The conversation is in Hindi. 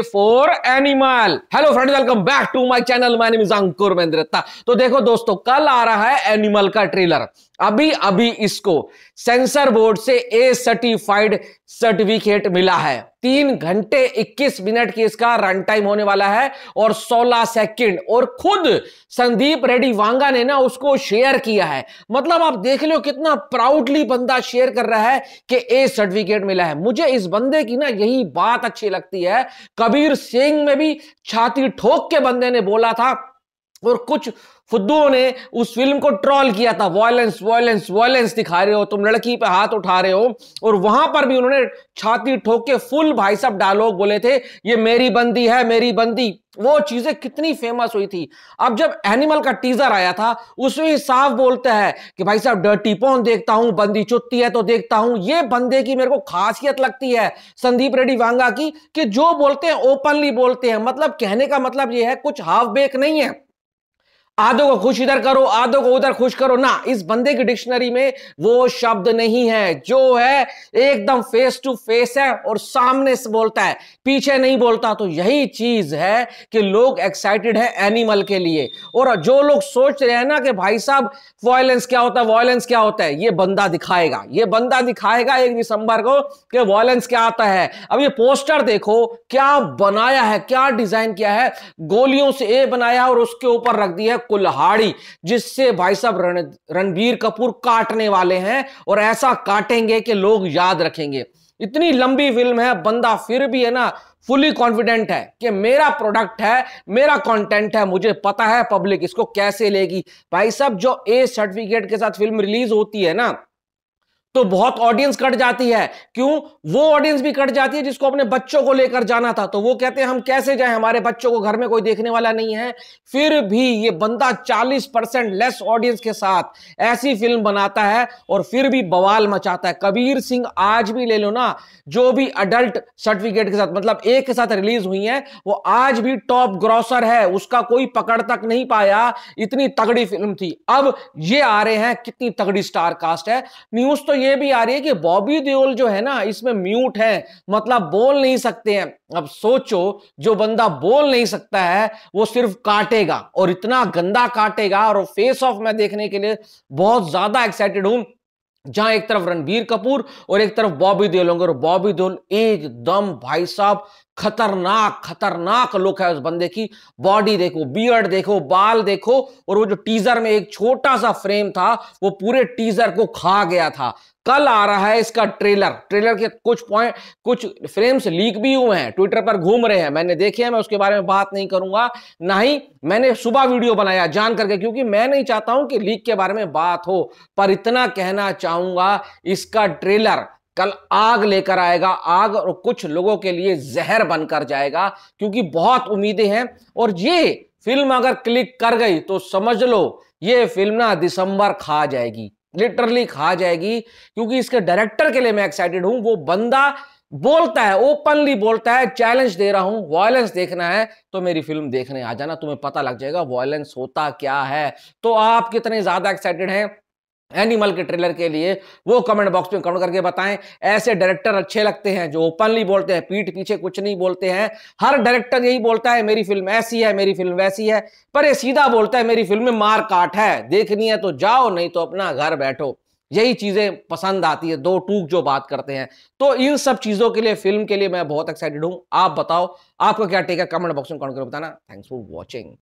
for animal hello friend welcome back to my channel my name is Ankur Mahendrata तो देखो दोस्तों कल आ रहा है एनिमल का ट्रेलर अभी अभी इसको सेंसर बोर्ड से ए सर्टिफाइड सर्टिफिकेट मिला है तीन घंटे 21 मिनट की इसका रन टाइम होने वाला है और 16 सेकंड और खुद संदीप रेड्डी वांगा ने ना उसको शेयर किया है मतलब आप देख लो कितना प्राउडली बंदा शेयर कर रहा है कि ए सर्टिफिकेट मिला है मुझे इस बंदे की ना यही बात अच्छी लगती है कबीर सिंह में भी छाती ठोक के बंदे ने बोला था और कुछ फुद्दुओं ने उस फिल्म को ट्रॉल किया था वॉयलेंस वॉयलेंस वॉयलेंस दिखा रहे हो तुम लड़की पे हाथ उठा रहे हो और वहां पर भी उन्होंने छाती ठोक के फुल भाई साहब डायलॉग बोले थे ये मेरी बंदी है मेरी बंदी वो चीजें कितनी फेमस हुई थी अब जब एनिमल का टीजर आया था उसमें साफ बोलता है कि भाई साहब डर्टी पोन देखता हूं बंदी चुत्ती है तो देखता हूं ये बंदे की मेरे को खासियत लगती है संदीप रेड्डी वांगा की कि जो बोलते हैं ओपनली बोलते हैं मतलब कहने का मतलब ये है कुछ हाफ बेक नहीं है आदो को खुश इधर करो आदो को उधर खुश करो ना इस बंदे की डिक्शनरी में वो शब्द नहीं है जो है एकदम फेस टू फेस है और सामने से बोलता है पीछे नहीं बोलता तो यही चीज है कि लोग एक्साइटेड है एनिमल के लिए और जो लोग सोच रहे हैं ना कि भाई साहब वॉयलेंस क्या होता है वॉयलेंस क्या होता है ये बंदा दिखाएगा ये बंदा दिखाएगा एक दिसंबर को कि वॉयलेंस क्या आता है अब ये पोस्टर देखो क्या बनाया है क्या डिजाइन किया है गोलियों से ए बनाया और उसके ऊपर रख दिया है कुल्हाड़ी जिससे भाई साहब रण रणबीर कपूर काटने वाले हैं और ऐसा काटेंगे कि लोग याद रखेंगे इतनी लंबी फिल्म है बंदा फिर भी है ना फुली कॉन्फिडेंट है कि मेरा प्रोडक्ट है मेरा कंटेंट है मुझे पता है पब्लिक इसको कैसे लेगी भाई साहब जो ए सर्टिफिकेट के साथ फिल्म रिलीज होती है ना तो बहुत ऑडियंस कट जाती है क्यों वो ऑडियंस भी कट जाती है जिसको अपने बच्चों को लेकर जाना था तो वो कहते हैं हम कैसे जाएं हमारे बच्चों को घर में कोई देखने वाला नहीं है फिर भी ये बंदा 40 परसेंट लेस ऑडियंस के साथ ऐसी फिल्म बनाता है और फिर भी बवाल मचाता है कबीर सिंह आज भी ले लो ना जो भी अडल्ट सर्टिफिकेट के साथ मतलब एक के साथ रिलीज हुई है वो आज भी टॉप ग्रॉसर है उसका कोई पकड़ तक नहीं पाया इतनी तगड़ी फिल्म थी अब ये आ रहे हैं कितनी तगड़ी स्टार कास्ट है न्यूज तो ये भी आ रही है कि बॉबी देओल जो है ना इसमें म्यूट है मतलब बोल नहीं सकते हैं अब सोचो जो बंदा बोल नहीं सकता है वो सिर्फ काटेगा और इतना गंदा काटेगा और फेस ऑफ मैं देखने के लिए बहुत ज्यादा एक्साइटेड हूं जहां एक तरफ रणबीर कपूर और एक तरफ बॉबी देओल होंगे और बॉबी देओल एकदम भाई साहब खतरनाक खतरनाक लुक है उस बंदे की बॉडी देखो बियर्ड देखो बाल देखो और वो जो टीजर में एक छोटा सा फ्रेम था वो पूरे टीजर को खा गया था कल आ रहा है इसका ट्रेलर ट्रेलर के कुछ पॉइंट कुछ फ्रेम्स लीक भी हुए हैं ट्विटर पर घूम रहे हैं मैंने देखे हैं मैं उसके बारे में बात नहीं करूंगा ना ही मैंने सुबह वीडियो बनाया जान करके क्योंकि मैं नहीं चाहता हूं कि लीक के बारे में बात हो पर इतना कहना चाहूंगा इसका ट्रेलर कल आग लेकर आएगा आग और कुछ लोगों के लिए जहर बनकर जाएगा क्योंकि बहुत उम्मीदें हैं और ये फिल्म अगर क्लिक कर गई तो समझ लो ये फिल्म ना दिसंबर खा जाएगी लिटरली खा जाएगी क्योंकि इसके डायरेक्टर के लिए मैं एक्साइटेड हूं वो बंदा बोलता है ओपनली बोलता है चैलेंज दे रहा हूं वॉयलेंस देखना है तो मेरी फिल्म देखने आ जाना तुम्हें पता लग जाएगा वॉयलेंस होता क्या है तो आप कितने ज्यादा एक्साइटेड हैं एनिमल के ट्रेलर के लिए वो कमेंट बॉक्स में कमेंट करके बताएं ऐसे डायरेक्टर अच्छे लगते हैं जो ओपनली बोलते हैं पीठ पीछे कुछ नहीं बोलते हैं हर डायरेक्टर यही बोलता है मेरी फिल्म ऐसी है मेरी फिल्म वैसी है पर ये सीधा बोलता है मेरी फिल्म में मार काट है देखनी है तो जाओ नहीं तो अपना घर बैठो यही चीज़ें पसंद आती है दो टूक जो बात करते हैं तो इन सब चीज़ों के लिए फिल्म के लिए मैं बहुत एक्साइटेड हूँ आप बताओ आपका क्या टेक है कमेंट बॉक्स में कमेंट करके बताना थैंक्स फॉर वॉचिंग